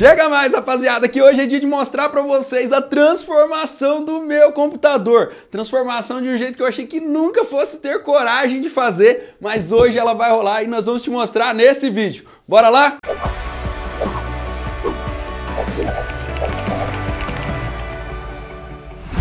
Chega mais, rapaziada, que hoje é dia de mostrar para vocês a transformação do meu computador. Transformação de um jeito que eu achei que nunca fosse ter coragem de fazer, mas hoje ela vai rolar e nós vamos te mostrar nesse vídeo. Bora lá? Música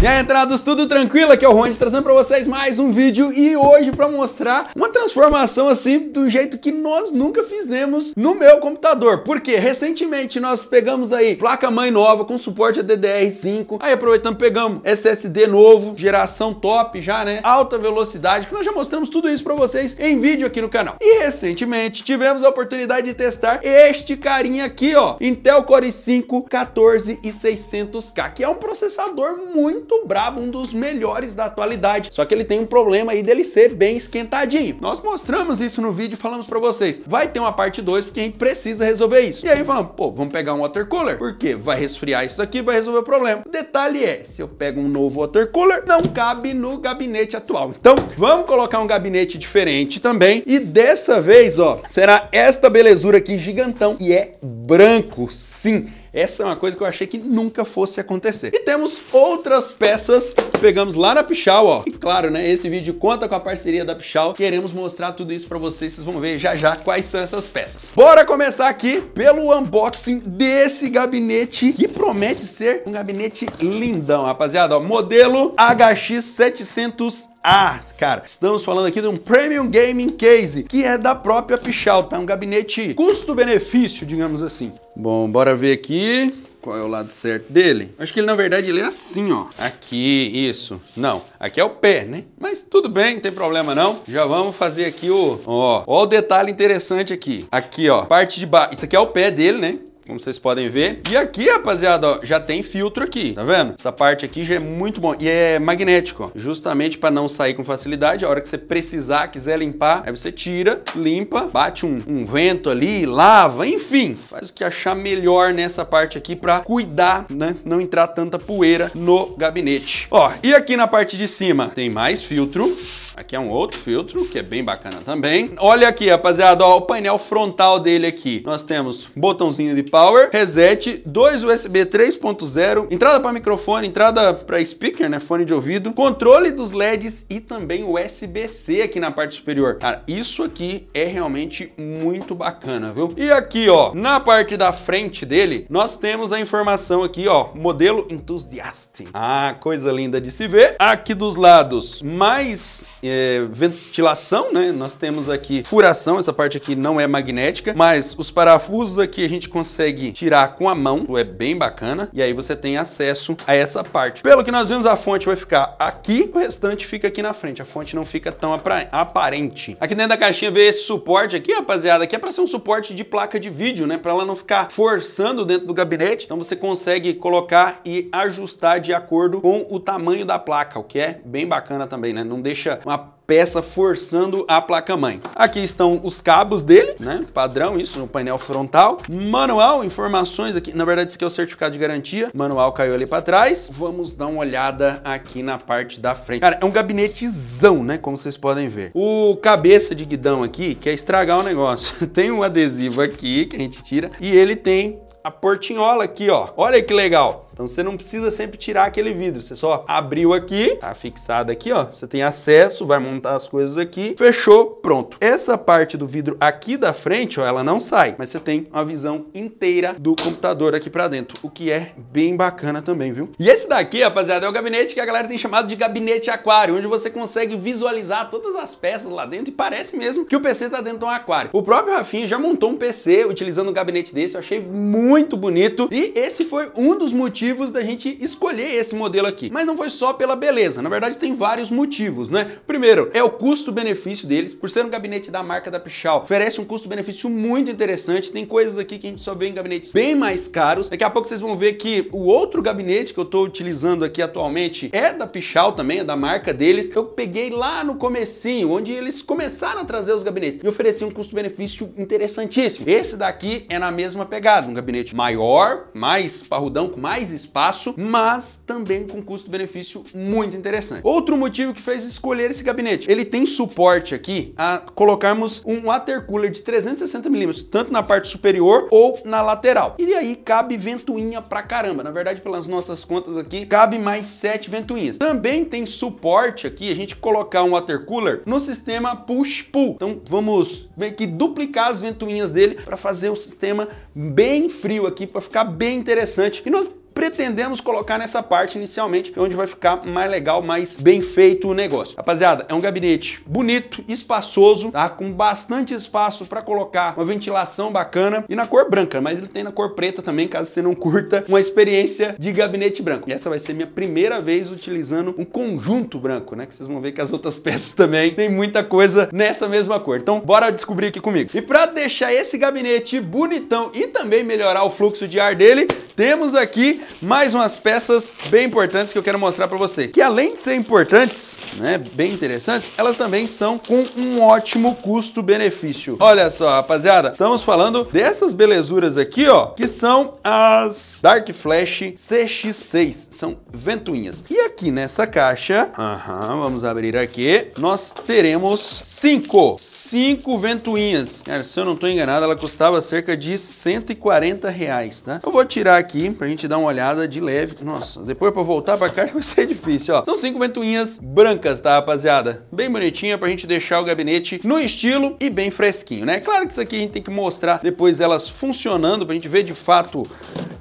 E aí, entrados, tudo tranquilo? Aqui é o Rony trazendo para vocês mais um vídeo e hoje para mostrar uma transformação assim do jeito que nós nunca fizemos no meu computador. Porque recentemente nós pegamos aí placa-mãe nova com suporte a DDR5, aí aproveitando pegamos SSD novo, geração top já, né? Alta velocidade, que nós já mostramos tudo isso para vocês em vídeo aqui no canal. E recentemente tivemos a oportunidade de testar este carinha aqui, ó, Intel Core i5 14600K, que é um processador muito muito brabo, um dos melhores da atualidade. Só que ele tem um problema aí dele ser bem esquentadinho. Nós mostramos isso no vídeo e falamos para vocês. Vai ter uma parte 2 porque a gente precisa resolver isso. E aí falamos, pô, vamos pegar um watercolor. porque Vai resfriar isso daqui, vai resolver o problema. O detalhe é, se eu pego um novo watercolor, não cabe no gabinete atual. Então, vamos colocar um gabinete diferente também. E dessa vez, ó, será esta belezura aqui gigantão e é branco, sim. Essa é uma coisa que eu achei que nunca fosse acontecer. E temos outras peças que pegamos lá na Pichal, ó. E claro, né, esse vídeo conta com a parceria da Pichal. Queremos mostrar tudo isso pra vocês, vocês vão ver já já quais são essas peças. Bora começar aqui pelo unboxing desse gabinete que promete ser um gabinete lindão, rapaziada. Ó, modelo HX 700 ah, cara, estamos falando aqui de um Premium Gaming Case, que é da própria Pichal, tá? Um gabinete custo-benefício, digamos assim. Bom, bora ver aqui qual é o lado certo dele. Acho que ele, na verdade, ele é assim, ó. Aqui, isso. Não, aqui é o pé, né? Mas tudo bem, não tem problema não. Já vamos fazer aqui o... Ó, ó o detalhe interessante aqui. Aqui, ó, parte de baixo. Isso aqui é o pé dele, né? como vocês podem ver. E aqui, rapaziada, ó, já tem filtro aqui, tá vendo? Essa parte aqui já é muito bom e é magnético, ó, justamente para não sair com facilidade. A hora que você precisar, quiser limpar, aí você tira, limpa, bate um, um vento ali, lava, enfim, faz o que achar melhor nessa parte aqui para cuidar, né? Não entrar tanta poeira no gabinete. Ó, e aqui na parte de cima tem mais filtro. Aqui é um outro filtro, que é bem bacana também. Olha aqui, rapaziada, ó, o painel frontal dele aqui. Nós temos botãozinho de power, reset, dois USB 3.0, entrada para microfone, entrada para speaker, né, fone de ouvido, controle dos LEDs e também USB-C aqui na parte superior. Cara, isso aqui é realmente muito bacana, viu? E aqui, ó, na parte da frente dele, nós temos a informação aqui, ó, modelo entusiaste. Ah, coisa linda de se ver. Aqui dos lados, mais é, ventilação, né? Nós temos aqui furação, essa parte aqui não é magnética, mas os parafusos aqui a gente consegue tirar com a mão, é bem bacana, e aí você tem acesso a essa parte. Pelo que nós vimos, a fonte vai ficar aqui, o restante fica aqui na frente, a fonte não fica tão aparente. Aqui dentro da caixinha veio esse suporte aqui, rapaziada, que é para ser um suporte de placa de vídeo, né? Para ela não ficar forçando dentro do gabinete, então você consegue colocar e ajustar de acordo com o tamanho da placa, o que é bem bacana também, né? Não deixa uma peça forçando a placa-mãe. Aqui estão os cabos dele, né? Padrão, isso no painel frontal. Manual, informações aqui. Na verdade, isso aqui é o certificado de garantia. Manual caiu ali para trás. Vamos dar uma olhada aqui na parte da frente. Cara, é um gabinetezão, né? Como vocês podem ver. O cabeça de guidão aqui quer estragar o negócio. tem um adesivo aqui que a gente tira e ele tem a portinhola aqui, ó. Olha que legal. Então você não precisa sempre tirar aquele vidro, você só abriu aqui, tá fixado aqui, ó. Você tem acesso, vai montar as coisas aqui, fechou, pronto. Essa parte do vidro aqui da frente, ó, ela não sai, mas você tem uma visão inteira do computador aqui pra dentro, o que é bem bacana também, viu? E esse daqui, rapaziada, é o gabinete que a galera tem chamado de gabinete aquário, onde você consegue visualizar todas as peças lá dentro e parece mesmo que o PC tá dentro de um aquário. O próprio Rafinha já montou um PC utilizando um gabinete desse, eu achei muito bonito e esse foi um dos motivos motivos da gente escolher esse modelo aqui. Mas não foi só pela beleza, na verdade tem vários motivos, né? Primeiro, é o custo-benefício deles, por ser um gabinete da marca da Pichal, oferece um custo-benefício muito interessante, tem coisas aqui que a gente só vê em gabinetes bem mais caros. Daqui a pouco vocês vão ver que o outro gabinete que eu tô utilizando aqui atualmente é da Pichal também, é da marca deles. Eu peguei lá no comecinho, onde eles começaram a trazer os gabinetes e ofereci um custo-benefício interessantíssimo. Esse daqui é na mesma pegada, um gabinete maior, mais parrudão, com mais espaço, mas também com custo-benefício muito interessante. Outro motivo que fez escolher esse gabinete, ele tem suporte aqui a colocarmos um water cooler de 360mm, tanto na parte superior ou na lateral. E aí cabe ventoinha pra caramba. Na verdade, pelas nossas contas aqui, cabe mais 7 ventoinhas. Também tem suporte aqui, a gente colocar um water cooler no sistema push-pull. Então vamos ver que duplicar as ventoinhas dele para fazer o sistema bem frio aqui, para ficar bem interessante. E nós pretendemos colocar nessa parte inicialmente, é onde vai ficar mais legal, mais bem feito o negócio. Rapaziada, é um gabinete bonito, espaçoso, tá? Com bastante espaço para colocar uma ventilação bacana e na cor branca, mas ele tem na cor preta também, caso você não curta uma experiência de gabinete branco. E essa vai ser minha primeira vez utilizando um conjunto branco, né? Que vocês vão ver que as outras peças também tem muita coisa nessa mesma cor. Então, bora descobrir aqui comigo. E para deixar esse gabinete bonitão e também melhorar o fluxo de ar dele, temos aqui mais umas peças bem importantes que eu quero mostrar para vocês. Que além de ser importantes, né, bem interessantes, elas também são com um ótimo custo-benefício. Olha só, rapaziada, estamos falando dessas belezuras aqui, ó, que são as Dark Flash CX6, são ventoinhas. E aqui nessa caixa, aham, vamos abrir aqui, nós teremos cinco, cinco ventoinhas. Cara, se eu não estou enganado, ela custava cerca de 140 reais, tá? Eu vou tirar aqui para a gente dar uma olhada molhada de leve. Nossa, depois para voltar para cá vai ser difícil, ó. São cinco ventoinhas brancas, tá, rapaziada? Bem bonitinha pra gente deixar o gabinete no estilo e bem fresquinho, né? Claro que isso aqui a gente tem que mostrar depois elas funcionando pra gente ver de fato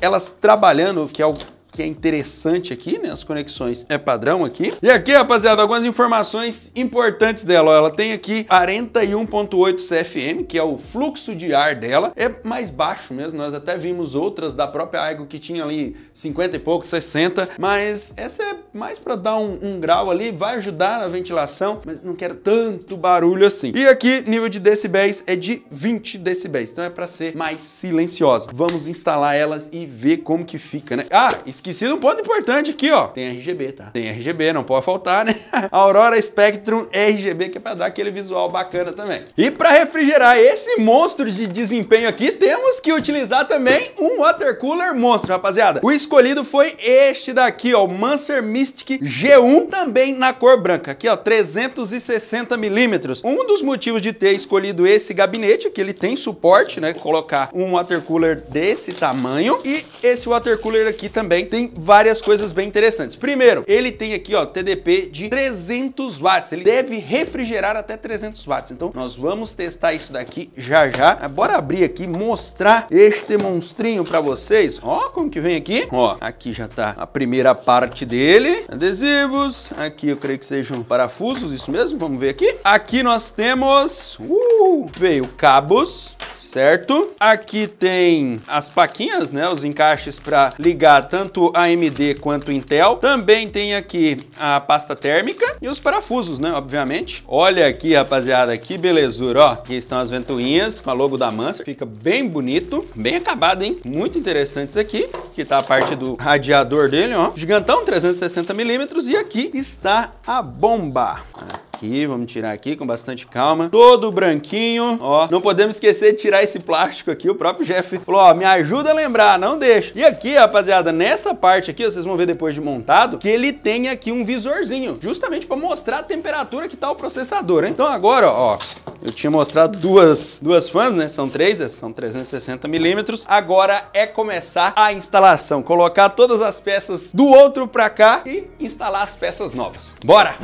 elas trabalhando, que é o que é interessante aqui, né? As conexões é padrão aqui. E aqui, rapaziada, algumas informações importantes dela. ela tem aqui 41.8 CFM, que é o fluxo de ar dela. É mais baixo mesmo, nós até vimos outras da própria Aigo que tinha ali 50 e pouco, 60, mas essa é mais para dar um, um grau ali, vai ajudar na ventilação, mas não quero tanto barulho assim. E aqui, nível de decibéis é de 20 decibéis, então é para ser mais silenciosa. Vamos instalar elas e ver como que fica, né? Ah, esqueci Esqueci de um ponto importante aqui, ó. Tem RGB, tá? Tem RGB, não pode faltar, né? Aurora Spectrum RGB, que é pra dar aquele visual bacana também. E pra refrigerar esse monstro de desempenho aqui, temos que utilizar também um water cooler monstro, rapaziada. O escolhido foi este daqui, ó, o Manser Mystic G1, também na cor branca. Aqui, ó, 360 milímetros. Um dos motivos de ter escolhido esse gabinete, é que ele tem suporte, né, colocar um water cooler desse tamanho. E esse water cooler aqui também tem várias coisas bem interessantes. Primeiro, ele tem aqui, ó, TDP de 300 watts. Ele deve refrigerar até 300 watts. Então, nós vamos testar isso daqui já já. Ah, bora abrir aqui, mostrar este monstrinho para vocês. Ó, como que vem aqui. Ó, aqui já tá a primeira parte dele. Adesivos. Aqui eu creio que sejam parafusos, isso mesmo. Vamos ver aqui. Aqui nós temos... Uh, veio cabos certo? Aqui tem as paquinhas, né? Os encaixes para ligar tanto AMD quanto Intel. Também tem aqui a pasta térmica e os parafusos, né? Obviamente. Olha aqui, rapaziada, que belezura, ó. Aqui estão as ventoinhas com a logo da Mansa. Fica bem bonito, bem acabado, hein? Muito interessante isso aqui. Aqui tá a parte do radiador dele, ó. Gigantão, 360 milímetros. E aqui está a bomba aqui, vamos tirar aqui com bastante calma. Todo branquinho, ó. Não podemos esquecer de tirar esse plástico aqui. O próprio Jeff falou, ó, me ajuda a lembrar, não deixa. E aqui, rapaziada, nessa parte aqui, vocês vão ver depois de montado, que ele tem aqui um visorzinho, justamente para mostrar a temperatura que tá o processador, hein? Então agora, ó, eu tinha mostrado duas, duas fãs, né? São três, é, são 360 milímetros. Agora é começar a instalação, colocar todas as peças do outro para cá e instalar as peças novas. Bora!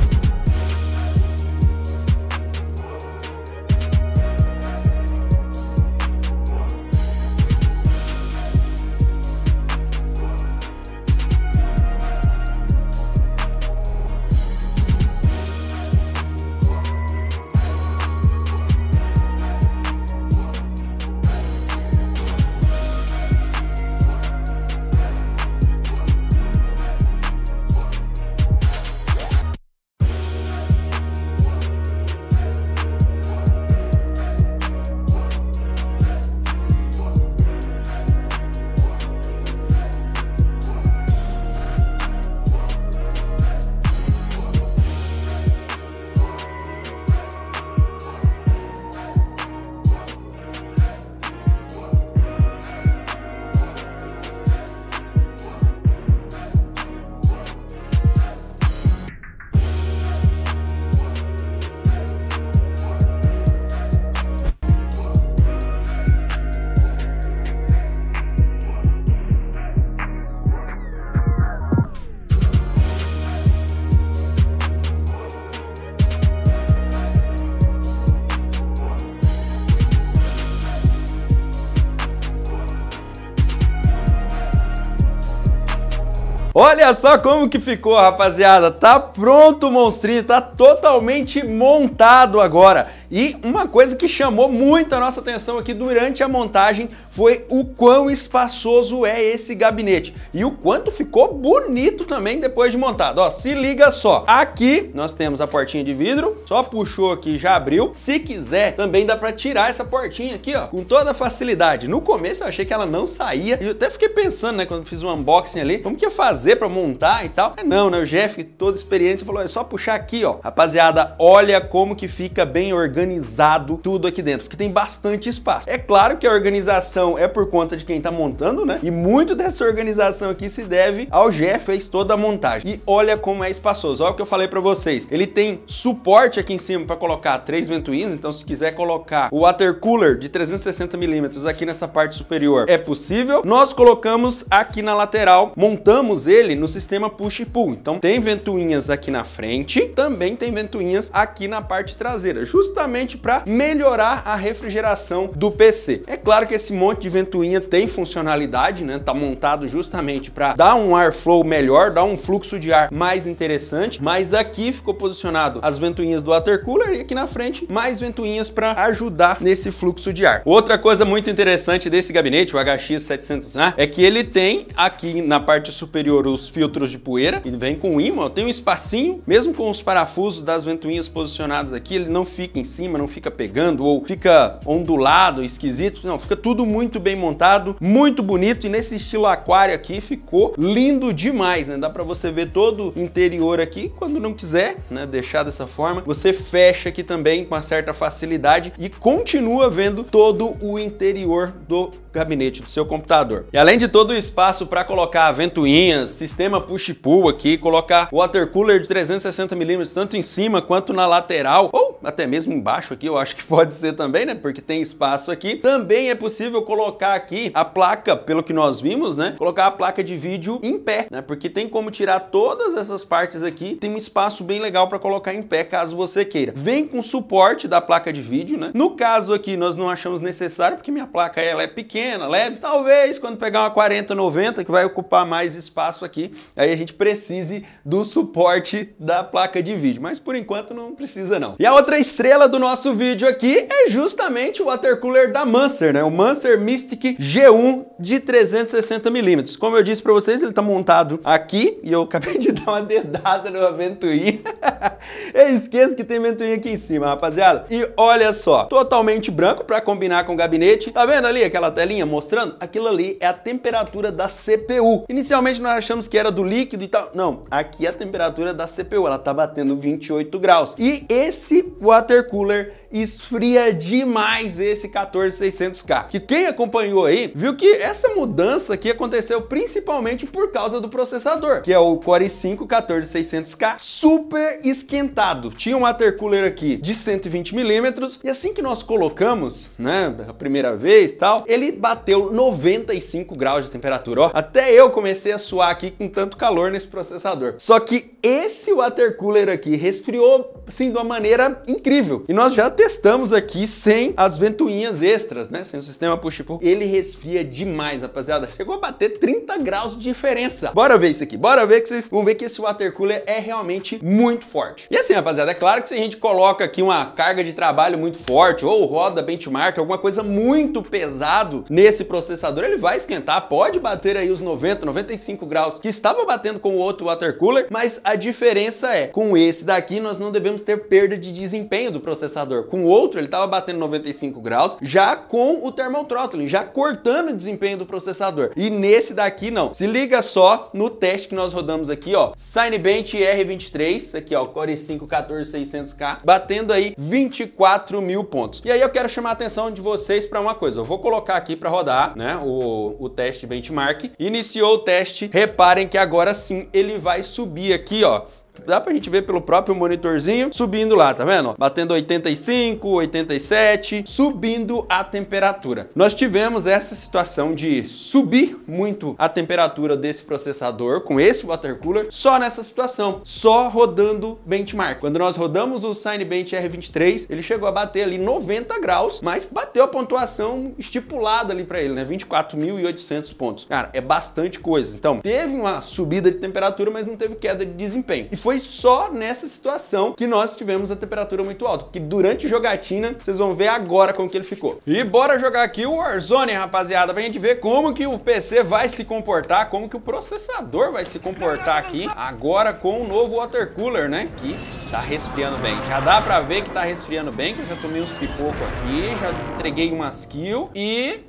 Olha só como que ficou, rapaziada. Tá pronto o monstrinho, tá totalmente montado agora. E uma coisa que chamou muito a nossa atenção aqui durante a montagem foi o quão espaçoso é esse gabinete e o quanto ficou bonito também depois de montado. Ó, se liga só. Aqui nós temos a portinha de vidro, só puxou aqui já abriu. Se quiser, também dá para tirar essa portinha aqui, ó, com toda facilidade. No começo eu achei que ela não saía e eu até fiquei pensando, né, quando fiz um unboxing ali, como que ia fazer para montar e tal. não, né, o Jeff, todo experiente, falou, é só puxar aqui, ó. Rapaziada, olha como que fica bem orgânico organizado tudo aqui dentro, porque tem bastante espaço. É claro que a organização é por conta de quem tá montando, né? E muito dessa organização aqui se deve ao Jeff, fez toda a montagem. E olha como é espaçoso, olha o que eu falei pra vocês. Ele tem suporte aqui em cima para colocar três ventoinhas, então se quiser colocar o water cooler de 360mm aqui nessa parte superior, é possível. Nós colocamos aqui na lateral, montamos ele no sistema push pull. Então tem ventoinhas aqui na frente, também tem ventoinhas aqui na parte traseira, justamente justamente para melhorar a refrigeração do PC. É claro que esse monte de ventoinha tem funcionalidade, né? Tá montado justamente para dar um airflow melhor, dar um fluxo de ar mais interessante, mas aqui ficou posicionado as ventoinhas do water cooler e aqui na frente mais ventoinhas para ajudar nesse fluxo de ar. Outra coisa muito interessante desse gabinete, o HX700A, é que ele tem aqui na parte superior os filtros de poeira, ele vem com ímã, tem um espacinho, mesmo com os parafusos das ventoinhas posicionados aqui, ele não fica em cima, não fica pegando ou fica ondulado, esquisito. Não, fica tudo muito bem montado, muito bonito e nesse estilo aquário aqui ficou lindo demais, né? Dá para você ver todo o interior aqui. Quando não quiser, né, deixar dessa forma, você fecha aqui também com uma certa facilidade e continua vendo todo o interior do gabinete do seu computador. E além de todo o espaço para colocar ventoinhas, sistema push-pull aqui, colocar water cooler de 360mm tanto em cima quanto na lateral, ou até mesmo embaixo aqui, eu acho que pode ser também, né? Porque tem espaço aqui. Também é possível colocar aqui a placa, pelo que nós vimos, né? Colocar a placa de vídeo em pé, né? Porque tem como tirar todas essas partes aqui, tem um espaço bem legal para colocar em pé caso você queira. Vem com suporte da placa de vídeo, né? No caso aqui nós não achamos necessário porque minha placa ela é pequena, pequena, leve, talvez quando pegar uma 4090 que vai ocupar mais espaço aqui, aí a gente precise do suporte da placa de vídeo, mas por enquanto não precisa não. E a outra estrela do nosso vídeo aqui é justamente o water cooler da Manser, né? O Manser Mystic G1 de 360mm. Como eu disse para vocês, ele tá montado aqui e eu acabei de dar uma dedada no ventoinha. eu esqueço que tem ventoinha aqui em cima, rapaziada. E olha só, totalmente branco para combinar com o gabinete. Tá vendo ali aquela telinha mostrando, aquilo ali é a temperatura da CPU. Inicialmente nós achamos que era do líquido e tal. Não, aqui é a temperatura da CPU, ela tá batendo 28 graus. E esse water cooler esfria demais esse 14600K. Que quem acompanhou aí, viu que essa mudança aqui aconteceu principalmente por causa do processador, que é o Core i5 14600K, super esquentado. Tinha um water cooler aqui de 120 milímetros e assim que nós colocamos, né, a primeira vez tal, ele bateu 95 graus de temperatura. Ó, até eu comecei a suar aqui com tanto calor nesse processador. Só que esse water cooler aqui resfriou, sim, de uma maneira incrível. E nós já testamos aqui sem as ventoinhas extras, né? Sem o sistema push pull. Ele resfria demais, rapaziada. Chegou a bater 30 graus de diferença. Bora ver isso aqui. Bora ver que vocês vão ver que esse water cooler é realmente muito forte. E assim, rapaziada, é claro que se a gente coloca aqui uma carga de trabalho muito forte ou roda benchmark, alguma coisa muito pesado, nesse processador, ele vai esquentar, pode bater aí os 90, 95 graus que estava batendo com o outro water cooler, mas a diferença é, com esse daqui nós não devemos ter perda de desempenho do processador. Com o outro, ele estava batendo 95 graus, já com o thermal throttling, já cortando o desempenho do processador. E nesse daqui não. Se liga só no teste que nós rodamos aqui, ó, Cinebench R23, aqui ó, Core i5 14600K, batendo aí 24 mil pontos. E aí eu quero chamar a atenção de vocês para uma coisa, eu vou colocar aqui aqui para rodar né, o, o teste benchmark. Iniciou o teste, reparem que agora sim ele vai subir aqui ó, Dá pra gente ver pelo próprio monitorzinho subindo lá, tá vendo? Batendo 85, 87, subindo a temperatura. Nós tivemos essa situação de subir muito a temperatura desse processador com esse water cooler só nessa situação, só rodando benchmark. Quando nós rodamos o Signbench R23, ele chegou a bater ali 90 graus, mas bateu a pontuação estipulada ali para ele, né? 24.800 pontos. Cara, é bastante coisa. Então, teve uma subida de temperatura, mas não teve queda de desempenho. E foi só nessa situação que nós tivemos a temperatura muito alta, porque durante jogatina, vocês vão ver agora como que ele ficou. E bora jogar aqui o Warzone, rapaziada, pra gente ver como que o PC vai se comportar, como que o processador vai se comportar aqui, agora com o novo water cooler, né, que tá resfriando bem. Já dá pra ver que tá resfriando bem, que eu já tomei uns pipocos aqui, já entreguei umas kills e...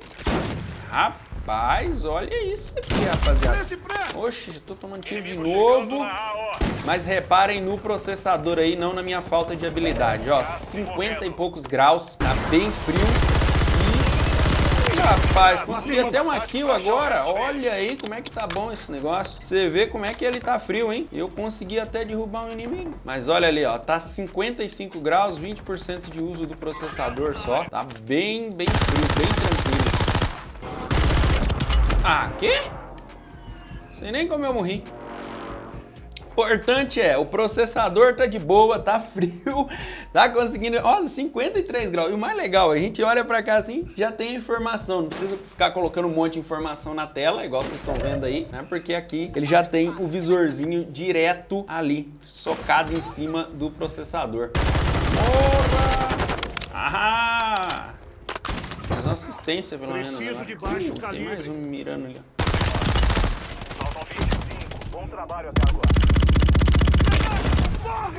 Rapaz! Rapaz, olha isso aqui, rapaziada. Oxe, já tô tomando tiro de novo. Mas reparem no processador aí, não na minha falta de habilidade. Ó, 50 e poucos graus, tá bem frio. E, rapaz, tá consegui até uma kill agora. Olha aí como é que tá bom esse negócio. Você vê como é que ele tá frio, hein? Eu consegui até derrubar um inimigo. Mas olha ali, ó, tá 55 graus, 20% de uso do processador só. Tá bem, bem frio, bem tranquilo ah, quê? Sei nem como eu morri. Importante é, o processador tá de boa, tá frio, tá conseguindo, olha, 53 graus. E o mais legal, a gente olha para cá assim, já tem informação, não precisa ficar colocando um monte de informação na tela, igual vocês estão vendo aí, né? Porque aqui ele já tem o visorzinho direto ali, socado em cima do processador. Opa! Ahá! Mais uma assistência, pelo Preciso menos. Preciso né? de baixo uh, calibre. Tem mais um mirando ali. Faltam 25. Bom trabalho até agora.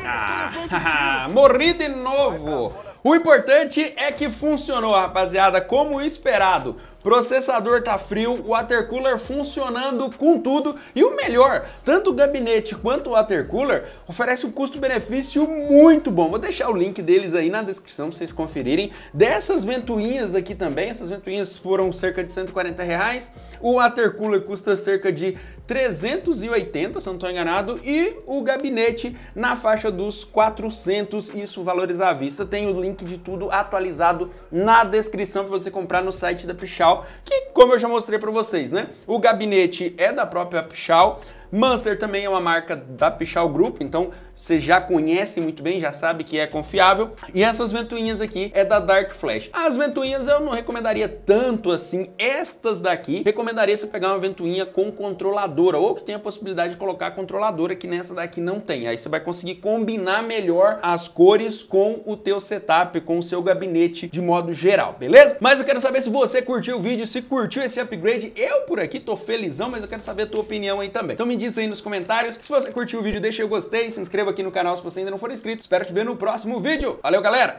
Ah, morri de novo! O importante é que funcionou, rapaziada, como esperado processador tá frio, o cooler funcionando com tudo e o melhor, tanto o gabinete quanto o water cooler oferece um custo-benefício muito bom. Vou deixar o link deles aí na descrição para vocês conferirem. Dessas ventoinhas aqui também, essas ventoinhas foram cerca de 140 reais, o cooler custa cerca de 380, se não estou enganado, e o gabinete na faixa dos 400, isso valores à vista. Tem o link de tudo atualizado na descrição para você comprar no site da Pichal Pichal, que como eu já mostrei para vocês, né? O gabinete é da própria Pichal, Manser também é uma marca da Pichal Group, então você já conhece muito bem, já sabe que é confiável. E essas ventoinhas aqui é da Dark Flash. As ventoinhas eu não recomendaria tanto assim, estas daqui. Recomendaria você pegar uma ventoinha com controladora, ou que tenha a possibilidade de colocar controladora, que nessa daqui não tem. Aí você vai conseguir combinar melhor as cores com o teu setup, com o seu gabinete de modo geral, beleza? Mas eu quero saber se você curtiu o vídeo, se curtiu esse upgrade. Eu por aqui tô felizão, mas eu quero saber a tua opinião aí também. Então me diz aí nos comentários. Se você curtiu o vídeo, deixa eu gostei, se inscreva aqui no canal se você ainda não for inscrito. Espero te ver no próximo vídeo. Valeu, galera!